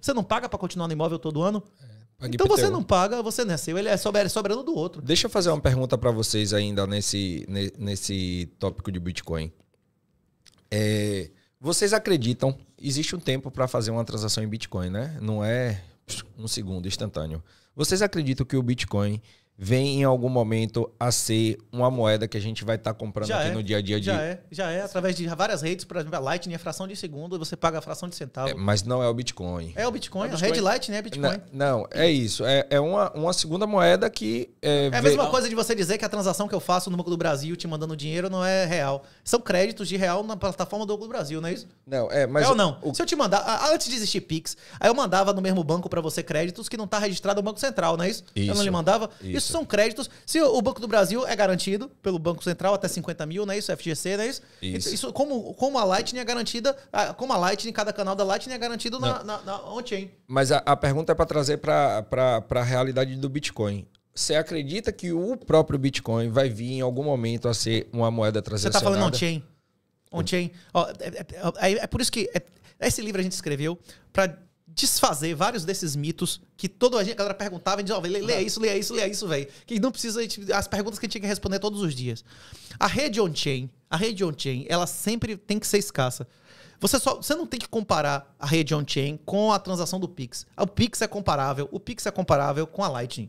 Você não paga para continuar no imóvel todo ano? É, então IPTU. você não paga, você não é seu, ele é, é soberano do outro. Deixa eu fazer uma pergunta para vocês ainda nesse, nesse tópico de Bitcoin. É, vocês acreditam, existe um tempo para fazer uma transação em Bitcoin, né? Não é um segundo instantâneo. Vocês acreditam que o Bitcoin vem em algum momento a ser uma moeda que a gente vai estar tá comprando já aqui é, no dia a dia. Já é, já é, através de várias redes, por exemplo, a Lightning é fração de segundo, você paga a fração de centavo. É, mas não é o Bitcoin. É o Bitcoin, é o Bitcoin. a rede Lightning é Bitcoin. Não, não é isso, é, é uma, uma segunda moeda que... É, é a mesma coisa de você dizer que a transação que eu faço no Banco do Brasil te mandando dinheiro não é real. São créditos de real na plataforma do Banco do Brasil, não é isso? Não, é, mas... É ou não? O... Se eu te mandar, antes de existir Pix, aí eu mandava no mesmo banco para você créditos que não está registrado no Banco Central, não é isso? isso eu não lhe mandava? Isso, isso são créditos. Se o Banco do Brasil é garantido pelo Banco Central até 50 mil, não né? é né? isso? FGC, não é isso? Isso. isso como, como a Lightning é garantida, como a Lightning, cada canal da Lightning é garantido na, na, na on-chain. Mas a, a pergunta é para trazer para a realidade do Bitcoin. Você acredita que o próprio Bitcoin vai vir em algum momento a ser uma moeda tá transacionada? Você está falando on-chain. On-chain. É, é, é, é, por isso que é, esse livro a gente escreveu para desfazer vários desses mitos que toda a, gente, a galera perguntava e dizia, ó, oh, leia isso, leia isso, leia isso, velho. Que não precisa gente, as perguntas que a gente tinha que responder todos os dias. A rede on-chain, a rede on-chain, ela sempre tem que ser escassa. Você só, você não tem que comparar a rede on-chain com a transação do Pix. O Pix é comparável, o Pix é comparável com a Lightning.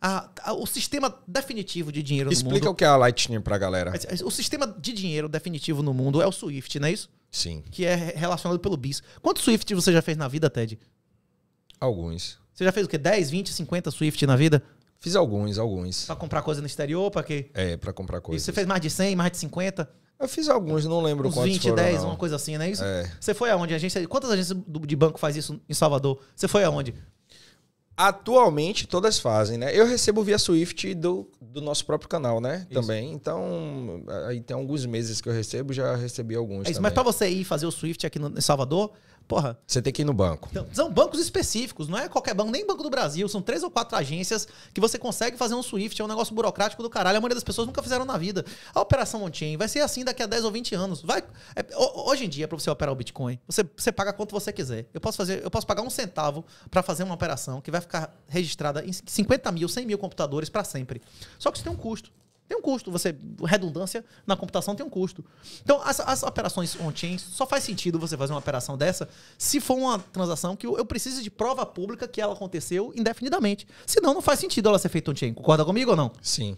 A, a, o sistema definitivo de dinheiro Explica no mundo. Explica o que é a Lightning pra galera. O sistema de dinheiro definitivo no mundo é o Swift, não é isso? Sim. Que é relacionado pelo bis. Quantos Swift você já fez na vida, Ted? Alguns. Você já fez o quê? 10, 20, 50 Swift na vida? Fiz alguns, alguns. Pra comprar coisa no exterior, pra quê? É, pra comprar coisa. Você fez mais de 100, mais de 50? Eu fiz alguns, não lembro Uns quantos 20, foram, 10, não. uma coisa assim, não é isso? É. Você foi aonde? Agência, quantas agências de banco faz isso em Salvador? Você foi aonde? Atualmente todas fazem, né? Eu recebo via Swift do, do nosso próprio canal, né? Isso. Também. Então, aí tem alguns meses que eu recebo, já recebi alguns. É isso, mas para você ir fazer o Swift aqui no, em Salvador, Porra. Você tem que ir no banco. Então, são bancos específicos, não é qualquer banco, nem Banco do Brasil. São três ou quatro agências que você consegue fazer um Swift. É um negócio burocrático do caralho. A maioria das pessoas nunca fizeram na vida. A operação on-chain vai ser assim daqui a 10 ou 20 anos. Vai, é, hoje em dia, para você operar o Bitcoin, você, você paga quanto você quiser. Eu posso, fazer, eu posso pagar um centavo para fazer uma operação que vai ficar registrada em 50 mil, 100 mil computadores para sempre. Só que isso tem um custo. Tem um custo. Você redundância na computação tem um custo. Então as, as operações on-chain só faz sentido você fazer uma operação dessa se for uma transação que eu, eu preciso de prova pública que ela aconteceu indefinidamente. Senão não faz sentido ela ser feita on-chain. Concorda comigo ou não? Sim.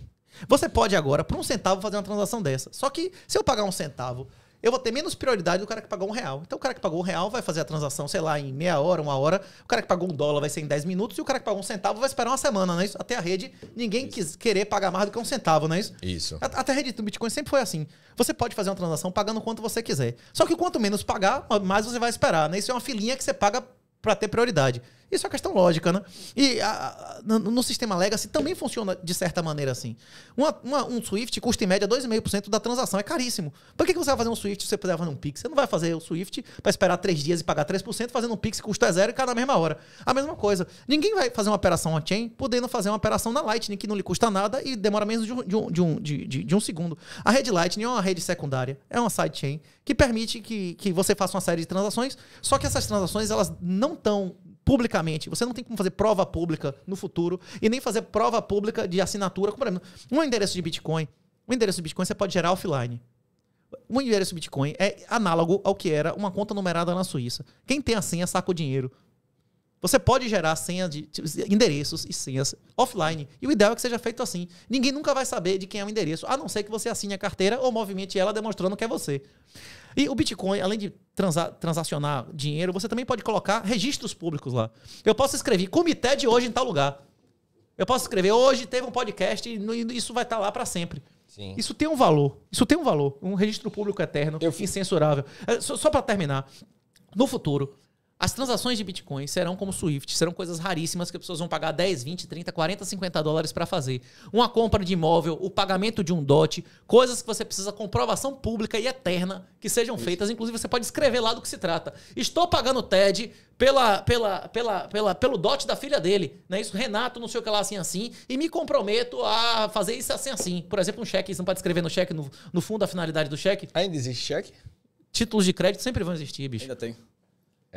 Você pode agora, por um centavo, fazer uma transação dessa. Só que se eu pagar um centavo eu vou ter menos prioridade do cara que pagou um real. Então o cara que pagou um real vai fazer a transação, sei lá, em meia hora, uma hora. O cara que pagou um dólar vai ser em 10 minutos e o cara que pagou um centavo vai esperar uma semana, não é isso? Até a rede, ninguém isso. quis querer pagar mais do que um centavo, não é isso? Isso. até a rede do Bitcoin sempre foi assim. Você pode fazer uma transação pagando quanto você quiser. Só que quanto menos pagar, mais você vai esperar, né? Isso é uma filinha que você paga para ter prioridade. Isso é uma questão lógica, né? E a, a, no, no, sistema legacy também funciona de certa maneira assim. Uma, uma, um Swift custa em média 2,5% da transação, é caríssimo. Por que, que você vai fazer um Swift se você puder fazer um Pix? Você não vai fazer o Swift para esperar 3 dias e pagar 3%, fazendo um Pix que custa zero e cai na mesma hora. A mesma coisa. Ninguém vai fazer uma operação on-chain podendo fazer uma operação na Lightning que não lhe custa nada e demora menos de um, de um, de um, de, de um segundo. A rede Lightning é uma rede secundária, é uma sidechain que permite que, que você faça uma série de transações, só que essas transações elas não estão publicamente. Você não tem como fazer prova pública no futuro e nem fazer prova pública de assinatura. Como, por exemplo, um endereço de Bitcoin. Um endereço de Bitcoin você pode gerar offline. Um endereço de Bitcoin é análogo ao que era uma conta numerada na Suíça. Quem tem a senha saca o dinheiro. Você pode gerar senha de endereços e senhas offline. E o ideal é que seja feito assim. Ninguém nunca vai saber de quem é o endereço, a não ser que você assine a carteira ou movimente ela demonstrando que é você. E o Bitcoin, além de transa transacionar dinheiro, você também pode colocar registros públicos lá. Eu posso escrever comitê de hoje em tal lugar. Eu posso escrever hoje teve um podcast e isso vai estar tá lá para sempre. Sim. Isso tem um valor. Isso tem um valor. Um registro público eterno, eu... incensurável. É, só, só para terminar, no futuro, as transações de Bitcoin serão como Swift, serão coisas raríssimas que as pessoas vão pagar 10, 20, 30, 40, 50 dólares para fazer. Uma compra de imóvel, o pagamento de um dote, coisas que você precisa comprovação pública e eterna que sejam feitas. Inclusive, você pode escrever lá do que se trata. Estou pagando o TED pela, pela, pela, pela, pelo dote da filha dele, né? Isso, Renato, não sei o que lá, assim, assim, e me comprometo a fazer isso assim, assim. Por exemplo, um cheque, você não pode escrever no cheque, no, no fundo, a finalidade do cheque. Ainda existe cheque? Títulos de crédito sempre vão existir, bicho. Ainda tem.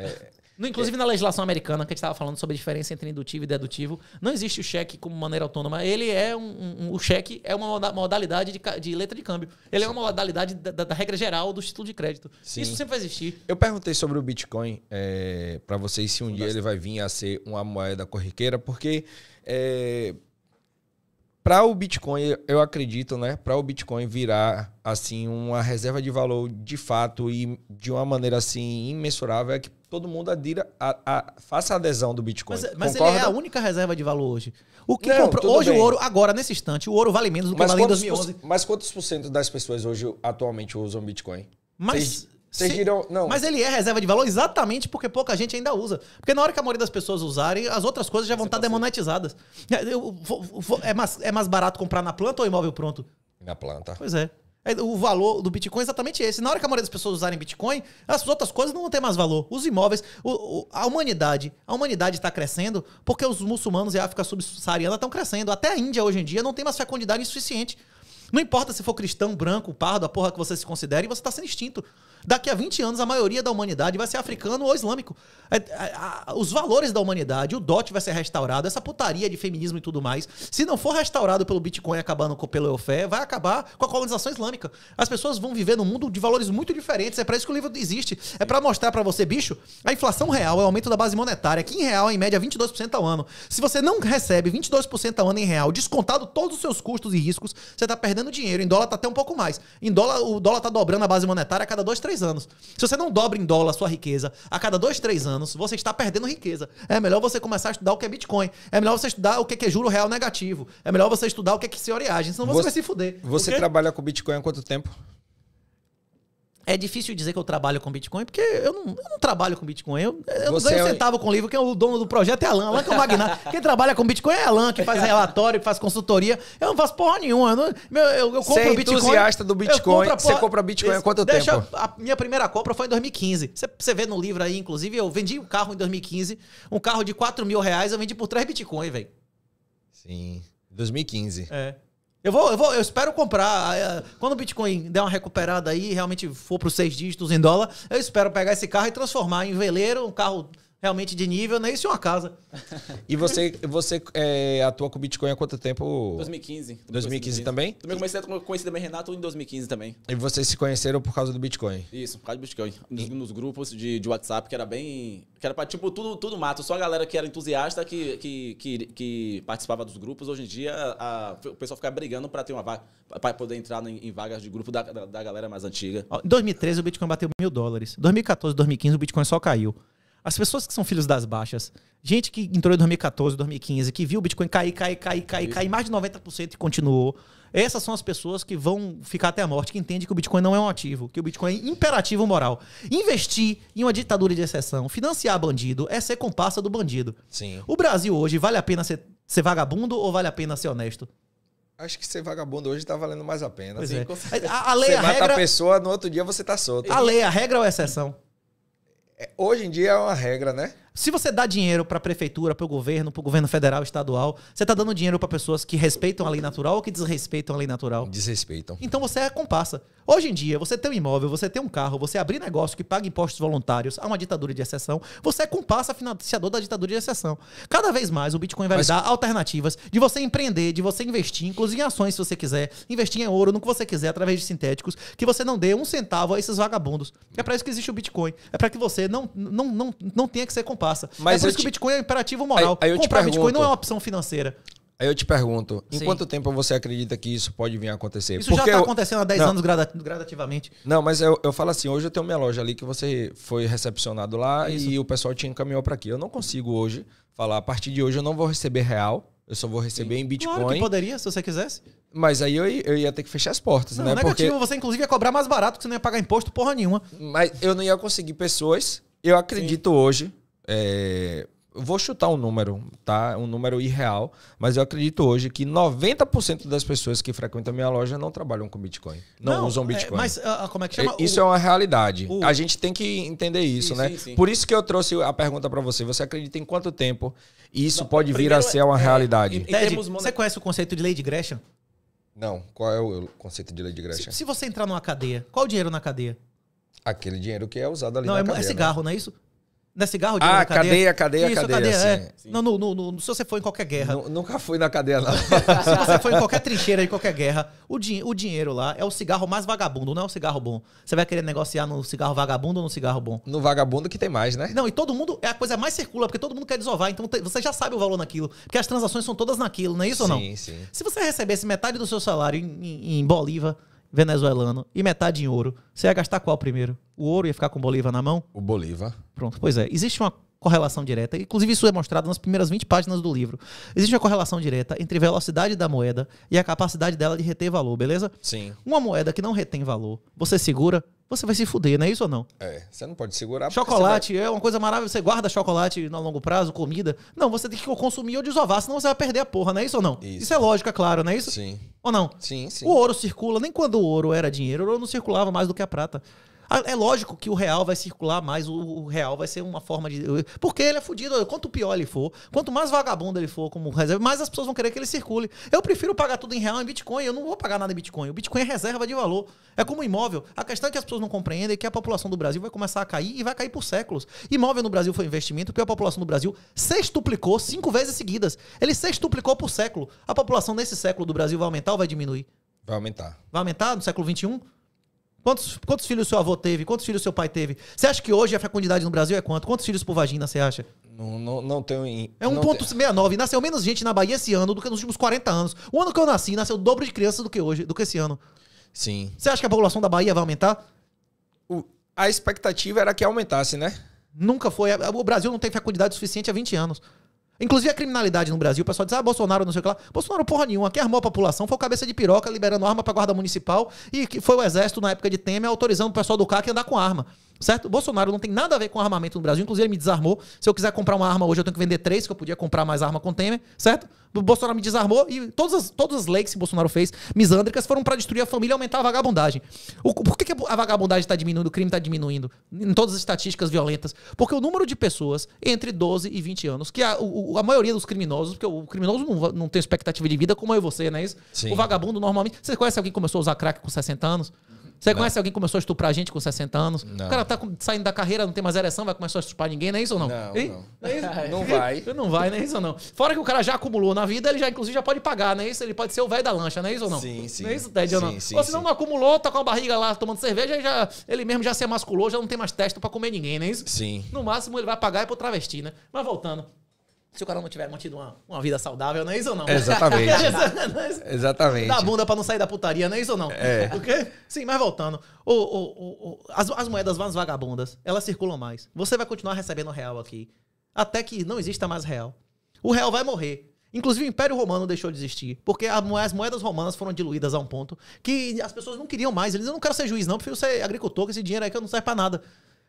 É, Inclusive, na legislação americana, que a gente estava falando sobre a diferença entre indutivo e dedutivo, não existe o cheque como maneira autônoma. Ele é um. um o cheque é uma modalidade de, de letra de câmbio. Ele Sim. é uma modalidade da, da, regra geral do título de crédito. Sim. Isso sempre vai existir. Eu perguntei sobre o Bitcoin é, para vocês se um dia ele vai vir a ser uma moeda corriqueira, porque. É, para o Bitcoin, eu acredito, né? Para o Bitcoin virar assim uma reserva de valor de fato e de uma maneira assim imensurável é que todo mundo adira a, a, faça a adesão do Bitcoin. Mas, mas ele é a única reserva de valor hoje. O que Não, comprou, hoje bem. o ouro agora nesse instante, o ouro vale menos do que mas valia em 2011. Mas quantos por cento das pessoas hoje atualmente usam Bitcoin? Mas Vocês vocês Não. Mas ele é reserva de valor exatamente porque pouca gente ainda usa. Porque na hora que a maioria das pessoas usarem, as outras coisas já vão Você é estar demonetizadas. É, eu é mais, é mais barato comprar na planta ou imóvel pronto? Na planta. Pois é. É, O valor do Bitcoin é exatamente esse. Na hora que a maioria das pessoas usarem Bitcoin, as outras coisas não vão ter mais valor. Os imóveis, o- o- a humanidade, a humanidade está crescendo porque os muçulmanos e a África subsaariana estão crescendo. Até a Índia hoje em dia não tem mais fecundidade suficiente. Não importa se for cristão, branco, pardo, a porra que você se considere, você está sendo extinto. Daqui a 20 anos, a maioria da humanidade vai ser africano ou islâmico. É, é, os valores da humanidade, o dote vai ser restaurado, essa putaria de feminismo e tudo mais. Se não for restaurado pelo Bitcoin acabando com, pelo Eufé, vai acabar com a colonização islâmica. As pessoas vão viver num mundo de valores muito diferentes. É para isso que o livro existe. É para mostrar para você, bicho, a inflação real é o aumento da base monetária, que em real é em média 22% é ao ano. Se você não recebe 22% ao ano em real, descontado todos os seus custos e riscos, você tá perdendo dinheiro. Em dólar tá até um pouco mais. Em dólar, o dólar tá dobrando a base monetária a cada dois, três três anos. Se você não dobra em dólar a sua riqueza a cada dois, três anos, você está perdendo riqueza. É melhor você começar a estudar o que é Bitcoin. É melhor você estudar o que é, é juro real negativo. É melhor você estudar o que é reagem, Senão você, você vai se fuder. Você trabalha com Bitcoin há quanto tempo? É difícil dizer que eu trabalho com Bitcoin, porque eu não, eu não trabalho com Bitcoin. Eu, eu não ganho é... centavo com o livro, que é o dono do projeto é Alan. Alan que é o magnata. Quem trabalha com Bitcoin é Alan, que faz relatório, que faz consultoria. Eu não faço porra nenhuma. Eu, não, eu, eu compro você é Bitcoin. entusiasta do Bitcoin. Compro, você compra Bitcoin há quanto deixa, tempo? A minha primeira compra foi em 2015. Você, você vê no livro aí, inclusive, eu vendi um carro em 2015. Um carro de 4 mil reais, eu vendi por 3 Bitcoin, velho. Sim. 2015. É. Eu vou, eu vou, eu espero comprar. Eh, quando o Bitcoin der uma recuperada aí, realmente for para os seis dígitos em dólar, eu espero pegar esse carro e transformar em veleiro, um carro realmente de nível, nem né? isso é uma casa. E você, você é, atua com Bitcoin há quanto tempo? 2015. 2015, 2015. também? Também comecei a conhecer também Renato em 2015 também. E vocês se conheceram por causa do Bitcoin? Isso, por causa do Bitcoin. Nos, nos grupos de, de, WhatsApp, que era bem. que era pra, tipo tudo, tudo mato, só a galera que era entusiasta que, que, que, que participava dos grupos. Hoje em dia, a, o pessoal fica brigando pra ter uma vaga, pra poder entrar em, em vagas de grupo da, da, da galera mais antiga. Em 2013, o Bitcoin bateu mil dólares. 2014, 2015, o Bitcoin só caiu. As pessoas que são filhos das baixas, gente que entrou em 2014, 2015, que viu o Bitcoin cair, cair, cair, cair, cair, mais de 90% e continuou. Essas são as pessoas que vão ficar até a morte, que entendem que o Bitcoin não é um ativo, que o Bitcoin é imperativo moral. Investir em uma ditadura de exceção, financiar bandido, é ser comparsa do bandido. Sim. O Brasil hoje, vale a pena ser, ser vagabundo ou vale a pena ser honesto? Acho que ser vagabundo hoje está valendo mais a pena. Assim, é. a, a, lei, é você a regra... mata a pessoa, no outro dia você está solto. A lei, é a regra ou é a exceção? É, hoje em dia é uma regra, né? Se você dá dinheiro para a prefeitura, para o governo, para o governo federal, estadual, você está dando dinheiro para pessoas que respeitam a lei natural ou que desrespeitam a lei natural? Desrespeitam. Então você é comparsa. Hoje em dia, você tem um imóvel, você tem um carro, você abrir negócio que paga impostos voluntários a uma ditadura de exceção, você é comparsa financiador da ditadura de exceção. Cada vez mais o Bitcoin vai Mas... dar alternativas de você empreender, de você investir, inclusive em ações se você quiser, investir em ouro, no que você quiser, através de sintéticos, que você não dê um centavo a esses vagabundos. É para isso que existe o Bitcoin. É para que você não, não, não, não tenha que ser comparsa faça. É mas é por isso te... que o Bitcoin é um imperativo moral. Aí, aí Comprar pergunto, Bitcoin não é uma opção financeira. Aí eu te pergunto, em Sim. quanto tempo você acredita que isso pode vir a acontecer? Isso Porque já está eu... acontecendo há 10 não. anos gradativamente. Não, mas eu, eu falo assim, hoje eu tenho minha loja ali que você foi recepcionado lá isso. e o pessoal te encaminhou para aqui. Eu não consigo hoje falar, a partir de hoje eu não vou receber real, eu só vou receber Sim. em Bitcoin. Claro que poderia, se você quisesse. Mas aí eu, eu ia ter que fechar as portas, não, né? Negativo, Porque... você inclusive ia cobrar mais barato, que você não ia pagar imposto porra nenhuma. Mas eu não ia conseguir pessoas. Eu acredito Sim. hoje é, eu vou chutar um número, tá? Um número irreal, mas eu acredito hoje que 90% das pessoas que frequentam a minha loja não trabalham com Bitcoin. Não, não usam é, Bitcoin. É, mas uh, como é que chama? É, isso o... é uma realidade. O... A gente tem que entender isso, sim, né? Sim, sim. Por isso que eu trouxe a pergunta para você. Você acredita em quanto tempo isso não, pode vir a ser uma é, realidade? Ted, monet... Você conhece o conceito de lei de Gresham? Não. Qual é o conceito de lei de Gresham? Se, se você entrar numa cadeia, qual o dinheiro na cadeia? Aquele dinheiro que é usado ali não, na é, é cadeia. Não, é cigarro, né? não é isso? Não é cigarro? Digo, ah, cadeia, cadeia, cadeia. Isso, cadeia, cadeia é. Sim. Não, se você foi em qualquer guerra. N nunca fui na cadeia, não. se você foi em qualquer trincheira de qualquer guerra, o, din o dinheiro lá é o cigarro mais vagabundo, não é o cigarro bom. Você vai querer negociar no cigarro vagabundo ou no cigarro bom? No vagabundo que tem mais, né? Não, e todo mundo. É a coisa mais circula, porque todo mundo quer desovar. Então você já sabe o valor naquilo. Porque as transações são todas naquilo, não é isso sim, ou não? Sim, sim. Se você recebesse metade do seu salário em, em, em Bolívar venezuelano e metade em ouro, você ia gastar qual primeiro? O ouro ia ficar com o Bolívar na mão? O Bolívar. Pronto, pois é. Existe uma correlação direta, inclusive isso é mostrado nas primeiras 20 páginas do livro. Existe uma correlação direta entre velocidade da moeda e a capacidade dela de reter valor, beleza? Sim. Uma moeda que não retém valor, você segura, você vai se fuder, não é isso ou não? É, você não pode segurar. Chocolate vai... é uma coisa maravilhosa, você guarda chocolate no longo prazo, comida. Não, você tem que consumir ou desovar, senão você vai perder a porra, não é isso ou não? Isso, isso é lógica, claro, não é isso? Sim. Ou não? Sim, sim. O ouro circula, nem quando o ouro era dinheiro, o ouro não circulava mais do que a prata. Ah, é lógico que o real vai circular mais, o real vai ser uma forma de. Porque ele é fudido. Quanto pior ele for, quanto mais vagabundo ele for como reserva, mais as pessoas vão querer que ele circule. Eu prefiro pagar tudo em real em Bitcoin. Eu não vou pagar nada em Bitcoin. O Bitcoin é reserva de valor. É como imóvel. A questão é que as pessoas não compreendem é que a população do Brasil vai começar a cair e vai cair por séculos. Imóvel no Brasil foi investimento que a população do Brasil sextuplicou cinco vezes seguidas. Ele sextuplicou por século. A população nesse século do Brasil vai aumentar ou vai diminuir? Vai aumentar. Vai aumentar no século XXI? Quantos, quantos filhos seu avô teve? Quantos filhos seu pai teve? Você acha que hoje a fecundidade no Brasil é quanto? Quantos filhos por vagina você acha? Não, não, não tenho. É 1,69. Te... Nasceu menos gente na Bahia esse ano do que nos últimos 40 anos. O ano que eu nasci, nasceu o dobro de crianças do que hoje, do que esse ano. Sim. Você acha que a população da Bahia vai aumentar? O... a expectativa era que aumentasse, né? Nunca foi. O Brasil não tem fecundidade suficiente há 20 anos. Inclusive a criminalidade no Brasil, o pessoal diz, ah, Bolsonaro não sei o que lá. Bolsonaro porra nenhuma, quem armou a população foi o cabeça de piroca liberando arma pra guarda municipal e que foi o exército na época de Temer autorizando o pessoal do CAC a andar com arma. Certo? O Bolsonaro não tem nada a ver com armamento no Brasil. Inclusive, ele me desarmou. Se eu quiser comprar uma arma hoje, eu tenho que vender três, que eu podia comprar mais arma com Temer, certo? O Bolsonaro me desarmou e todas as, todas as leis que o Bolsonaro fez, misândricas, foram para destruir a família e aumentar a vagabundagem. O, por que, que a vagabundagem está diminuindo, o crime está diminuindo? Em todas as estatísticas violentas. Porque o número de pessoas entre 12 e 20 anos, que a, o, a maioria dos criminosos, porque o criminoso não, não tem expectativa de vida como eu e você, não é isso? Sim. O vagabundo normalmente. Você conhece alguém que começou a usar crack com 60 anos? Você não. Né? conhece alguém que começou a estuprar a gente com 60 anos? Não. O cara tá saindo da carreira, não tem mais ereção, vai começar a estuprar ninguém, não é isso ou não? Não, não. Não, é isso? não vai. Não vai, não é isso ou não? Fora que o cara já acumulou na vida, ele já inclusive já pode pagar, não é isso? Ele pode ser o velho da lancha, não é isso ou não? Sim, sim. Não é isso, Ted, ou não? Sim, ou não acumulou, tá com a barriga lá tomando cerveja e já, ele mesmo já se emasculou, já não tem mais teste para comer ninguém, não é isso? Sim. No máximo ele vai pagar é pro travesti, né? Mas voltando se o cara não tiver mantido uma, uma vida saudável, não é isso ou não? Exatamente. é, né? é Exatamente. Da bunda para não sair da putaria, não é isso ou não? É. Porque, sim, mas voltando. O, o, o, as, as moedas vagabundas, elas circulam mais. Você vai continuar recebendo real aqui. Até que não exista mais real. O real vai morrer. Inclusive, o Império Romano deixou de existir, porque as moedas romanas foram diluídas a um ponto que as pessoas não queriam mais. Eles eu não quero ser juiz, não, prefiro ser agricultor, que esse dinheiro aí que não serve para nada.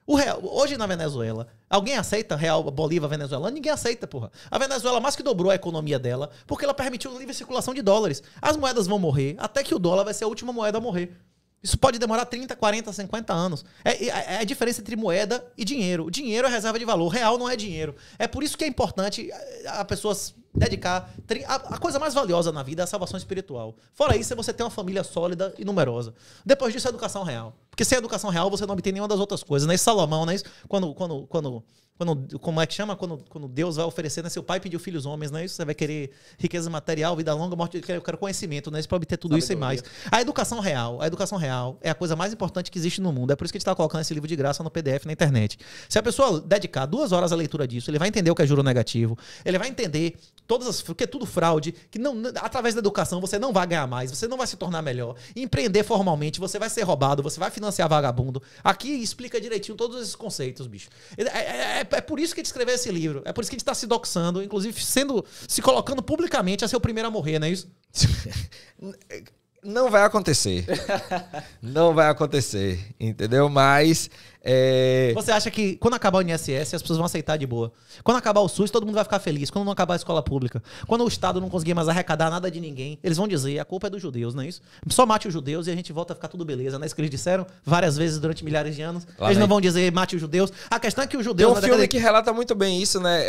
O real, hoje na Venezuela, alguém aceita real Bolívar venezuelano? Ninguém aceita, porra. A Venezuela mais que dobrou a economia dela porque ela permitiu livre circulação de dólares. As moedas vão morrer até que o dólar vai ser a última moeda a morrer. Isso pode demorar 30, 40, 50 anos. É, é, é, a diferença entre moeda e dinheiro. Dinheiro é reserva de valor, real não é dinheiro. É por isso que é importante eh, a pessoas dedicar. A, coisa mais valiosa na vida é a salvação espiritual. Fora isso, é você ter uma família sólida e numerosa. Depois disso, é educação real. Porque sem educação real, você não obtém nenhuma das outras coisas. Não é isso, Salomão, não é isso? Quando, quando, quando, quando, como é que chama? Quando, quando Deus vai oferecer, né? Seu pai pediu filhos homens, não é isso? Você vai querer riqueza material, vida longa, morte. Eu quero conhecimento, não é isso? obter tudo isso e mais. A educação real, a educação real é a coisa mais importante que existe no mundo. É por isso que a gente está colocando esse livro de graça no PDF na internet. Se a pessoa dedicar duas horas à leitura disso, ele vai entender o que é juro negativo, ele vai entender todas as, que é tudo fraude, que não através da educação você não vai ganhar mais, você não vai se tornar melhor. Empreender formalmente, você vai ser roubado, você vai financiar vagabundo. Aqui explica direitinho todos esses conceitos, bicho. É, é, é, é por isso que a gente escreveu esse livro, é por isso que a gente está se doxando, inclusive sendo se colocando publicamente a ser o primeiro a morrer, não é isso? Não vai acontecer. não vai acontecer, entendeu? Mas. É... Você acha que quando acabar o INSS, as pessoas vão aceitar de boa? Quando acabar o SUS, todo mundo vai ficar feliz. Quando não acabar a escola pública, quando o Estado não conseguir mais arrecadar nada de ninguém, eles vão dizer: a culpa é dos judeus, não é isso? Só mate os judeus e a gente volta a ficar tudo beleza, não é isso que eles disseram várias vezes durante milhares de anos? Lá eles não vão dizer: mate os judeus. A questão é que os judeus. Tem um filme década... que relata muito bem isso, né?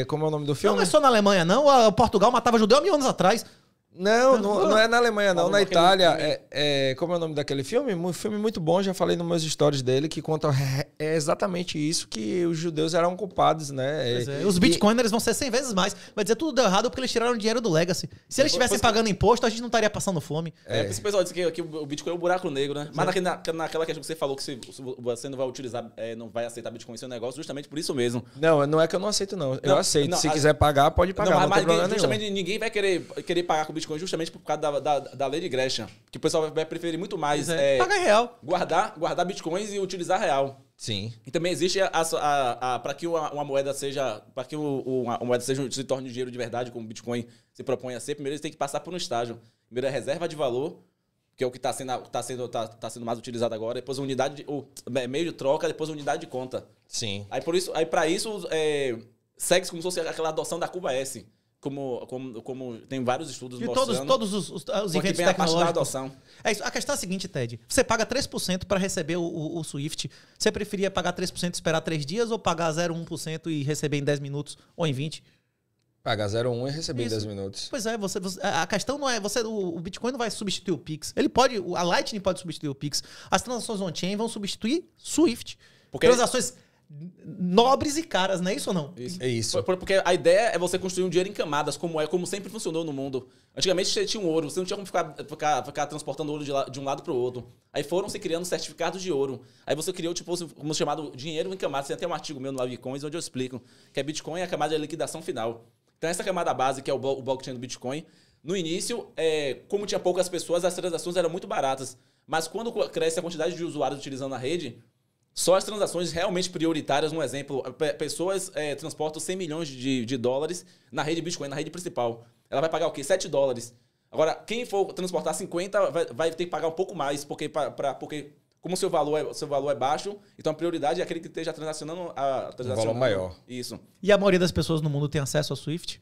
É... Como é o nome do filme? Não, não é só na Alemanha, não. O Portugal matava judeu há mil anos atrás. Não, não, não, é na Alemanha, não. Na Itália. É, é, como é o nome daquele filme? Um filme muito bom, já falei nos meus stories dele, que conta é exatamente isso, que os judeus eram culpados, né? É. Os bitcoiners vão ser 100 vezes mais. Vai dizer tudo deu errado porque eles tiraram dinheiro do Legacy. Se eles estivessem pagando imposto, a gente não estaria passando fome. É, é. esse pessoal disse que, que o Bitcoin é um buraco negro, né? Mas naquela, naquela questão que você falou, que se, você não vai utilizar, é, não vai aceitar Bitcoin em seu negócio, justamente por isso mesmo. Não, não é que eu não aceito, não. não eu aceito. Não, se a... quiser pagar, pode pagar. Não, mas, mas justamente ninguém vai querer, querer pagar com Bitcoin Bitcoin justamente por causa da, da, da lei de Gresham. Que o pessoal vai preferir muito mais é. é real. Guardar, guardar Bitcoins e utilizar real. Sim. E também existe a, a, a para que uma, uma, moeda seja, para que o, uma, uma, moeda seja se torne dinheiro de verdade, como o Bitcoin se propõe a ser, primeiro eles têm que passar por um estágio. Primeiro é reserva de valor, que é o que está sendo, tá sendo, tá, tá sendo mais utilizado agora, depois unidade de, o é, meio de troca, depois unidade de conta. Sim. Aí por isso, aí para isso é, segue como se fosse aquela adoção da Cuba S como, como, como tem vários estudos e mostrando. E todos, todos os, os, os inventos bem tecnológicos. A, adoção. É isso. a questão é a seguinte, Ted. Você paga 3% para receber o, o, o, Swift. Você preferia pagar 3% e esperar 3 dias ou pagar 0,1% e receber em 10 minutos ou em 20? Pagar 0,1 e receber isso. em 10 minutos. Pois é, você, você, a questão não é. você o, o, Bitcoin não vai substituir o Pix. Ele pode. A Lightning pode substituir o Pix. As transações on-chain vão substituir Swift. Porque transações nobres e caras, não é isso ou não? Isso. É isso. Porque a ideia é você construir um dinheiro em camadas, como é, como sempre funcionou no mundo. Antigamente você tinha um ouro, você não tinha como ficar, ficar, ficar transportando ouro de, la, de um lado para o outro. Aí foram se criando certificados de ouro. Aí você criou, tipo, assim, como chamado dinheiro em camadas. Tem até um artigo meu no Live Coins onde eu explico que a é Bitcoin é a camada de liquidação final. Então essa camada base, que é o, blo o blockchain do Bitcoin, no início, é, como tinha poucas pessoas, as transações eram muito baratas. Mas quando cresce a quantidade de usuários utilizando a rede, só as transações realmente prioritárias, um exemplo, pessoas é, transportam 100 milhões de, de dólares na rede Bitcoin, na rede principal. Ela vai pagar o quê? 7 dólares. Agora, quem for transportar 50 vai, vai ter que pagar um pouco mais, porque, pra, pra porque como o seu valor, é, seu valor é baixo, então a prioridade é aquele que esteja transacionando a transação. Um valor maior. Isso. E a maioria das pessoas no mundo tem acesso a Swift?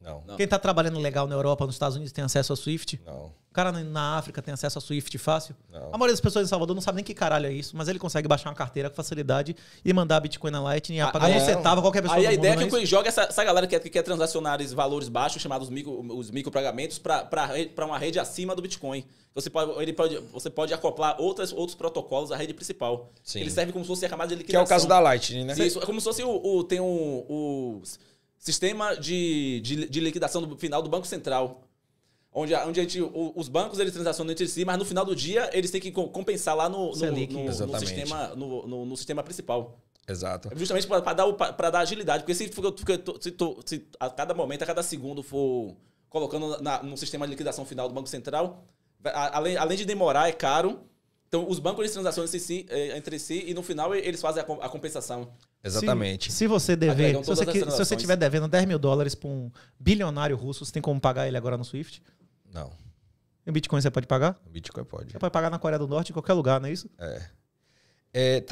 Não. Quem está trabalhando legal na Europa, nos Estados Unidos, tem acesso a Swift? Não. O cara na África tem acesso a Swift fácil? Não. A maioria das pessoas em Salvador não sabe nem que caralho é isso, mas ele consegue baixar uma carteira com facilidade e mandar Bitcoin na Lightning e ah, apagar ah, um é. centavo qualquer pessoa Aí a ideia mundo, é que é o CoinJoga, essa, essa galera que, quer transacionar valores baixos, chamados micro, os micropagamentos, para uma rede acima do Bitcoin. Você pode, ele pode, você pode acoplar outras, outros protocolos à rede principal. Sim. Ele serve como se fosse a camada de liquidação. Que é o caso da Lightning, né? Isso, é como se fosse o, o tem um, os sistema de, de, de liquidação do final do Banco Central. Onde, onde a gente, os bancos eles transacionam entre si, mas no final do dia eles têm que compensar lá no, no, Selic, no, no sistema, no, no, no sistema principal. Exato. É justamente para dar, dar agilidade. Porque se, se, se, a cada momento, a cada segundo for colocando na, no sistema de liquidação final do Banco Central, a, além, além de demorar, é caro. Então, os bancos eles transacionam si, eh, entre si e no final eles fazem a, compensação. Exatamente. Se, se você dever, se você, que, se você tiver devendo 10 mil dólares para um bilionário russo, você tem como pagar ele agora no Swift? Não. E o Bitcoin você pode pagar? O Bitcoin pode. Você pode pagar na Coreia do Norte, em qualquer lugar, não é isso? É. é